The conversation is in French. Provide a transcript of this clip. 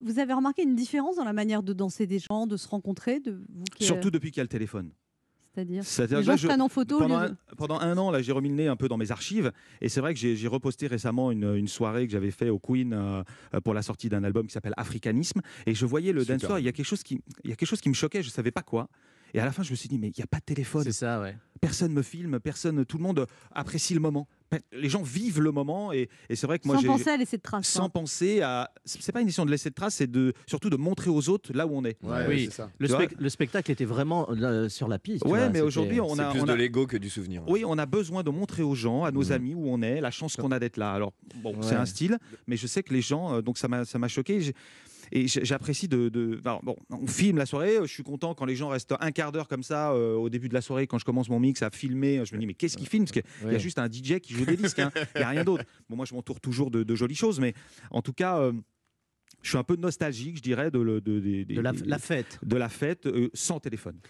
Vous avez remarqué une différence dans la manière de danser des gens, de se rencontrer de, vous Surtout depuis qu'il y a le téléphone. C'est-à-dire photo pendant, un, an, là, j'ai remis le nez un peu dans mes archives. Et c'est vrai que j'ai reposté récemment une, soirée que j'avais fait au Queen euh, euh, pour la sortie d'un album qui s'appelle Africanisme. Et je voyais le dance floor, il y, a quelque chose qui, il y a quelque chose qui me choquait, je ne savais pas quoi. Et à la fin, je me suis dit, mais il n'y a pas de téléphone. C'est ça, ouais. Personne me filme, personne, tout le monde apprécie le moment les gens vivent le moment et, c'est vrai que moi sans penser à laisser de traces sans hein. penser à c'est pas une question de laisser de traces c'est de surtout de montrer aux autres là où on est oui ça. Le, spectacle était vraiment euh, sur la piste ouais mais aujourd'hui on a plus de l'ego que du souvenir oui on a besoin de montrer aux gens à nos mhm. amis où on est la chance qu'on a d'être là alors bon c'est un style mais je sais que les gens euh, donc ça m'a ça m'a choqué et j'apprécie de, de bon, on filme la soirée. Je suis content quand les gens restent un quart d'heure comme ça euh, au début de la soirée quand je commence mon mix à filmer. Je me dis mais qu'est-ce qu'ils filment Parce qu'il y a juste un DJ qui joue des disques. Hein. Il n'y a rien d'autre. Bon, moi je m'entoure toujours de, jolies choses, mais en tout cas. Euh, je suis un peu nostalgique, je dirais, de, la, fête. De la fête euh, sans téléphone.